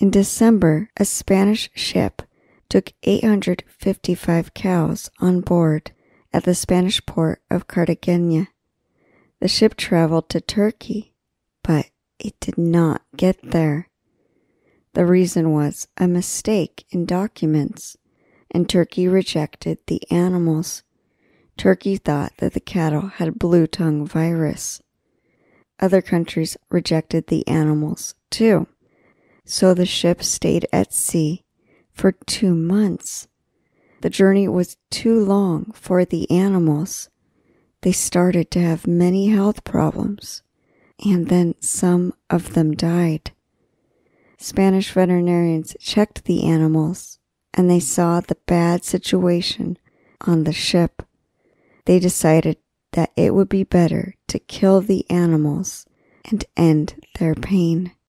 In December, a Spanish ship took 855 cows on board at the Spanish port of Cartagena. The ship traveled to Turkey, but it did not get there. The reason was a mistake in documents, and Turkey rejected the animals. Turkey thought that the cattle had blue tongue virus. Other countries rejected the animals too. So the ship stayed at sea for two months. The journey was too long for the animals. They started to have many health problems, and then some of them died. Spanish veterinarians checked the animals and they saw the bad situation on the ship. They decided that it would be better to kill the animals and end their pain.